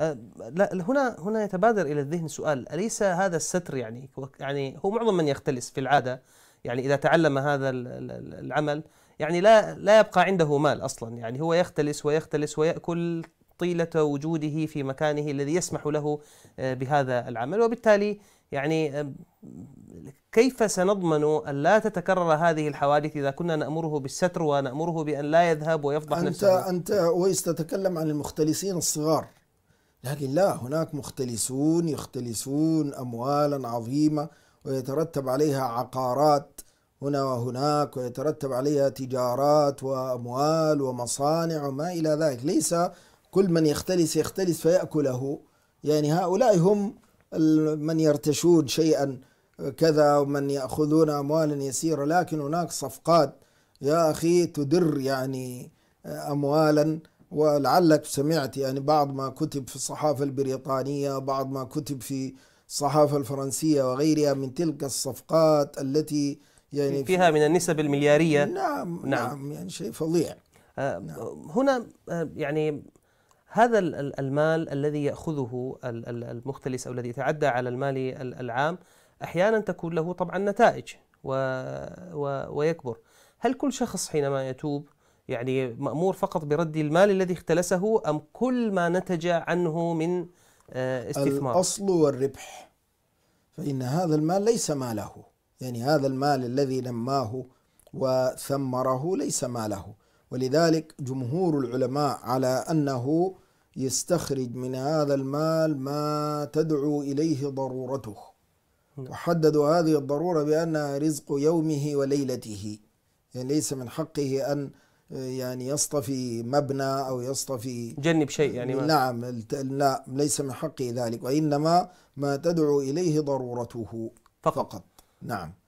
أه، لا هنا هنا يتبادر الى الذهن سؤال اليس هذا الستر يعني يعني هو معظم من يختلس في العاده يعني اذا تعلم هذا العمل يعني لا لا يبقى عنده مال اصلا يعني هو يختلس ويختلس وياكل طيله وجوده في مكانه الذي يسمح له أه، بهذا العمل وبالتالي يعني أه، كيف سنضمن أن لا تتكرر هذه الحوادث إذا كنا نأمره بالستر ونأمره بأن لا يذهب ويفضح أنت نفسه أنت ويس تتكلم عن المختلسين الصغار لكن لا هناك مختلسون يختلسون أموالا عظيمة ويترتب عليها عقارات هنا وهناك ويترتب عليها تجارات وأموال ومصانع وما إلى ذلك ليس كل من يختلس يختلس فيأكله يعني هؤلاء هم من يرتشون شيئا كذا ومن يأخذون أموالا يسيرة لكن هناك صفقات يا أخي تدر يعني أموالا ولعلك سمعت يعني بعض ما كتب في الصحافة البريطانية بعض ما كتب في الصحافة الفرنسية وغيرها من تلك الصفقات التي يعني فيها من النسب المليارية نعم نعم, نعم يعني شيء فظيع آه نعم هنا آه، يعني هذا المال الذي يأخذه المختلس أو الذي يتعدى على المال العام أحيانا تكون له طبعا نتائج و و ويكبر هل كل شخص حينما يتوب يعني مأمور فقط برد المال الذي اختلسه أم كل ما نتج عنه من آه، استثمار الأصل والربح فإن هذا المال ليس ماله يعني هذا المال الذي نماه وثمره ليس ماله ولذلك جمهور العلماء على أنه يستخرج من هذا المال ما تدعو إليه ضرورته نعم. وحددوا هذه الضرورة بأنها رزق يومه وليلته يعني ليس من حقه أن يعني يصطفي مبنى أو يصطفي جنب شيء يعني ما نعم لا ليس من حقه ذلك وإنما ما تدعو إليه ضرورته فقط, فقط نعم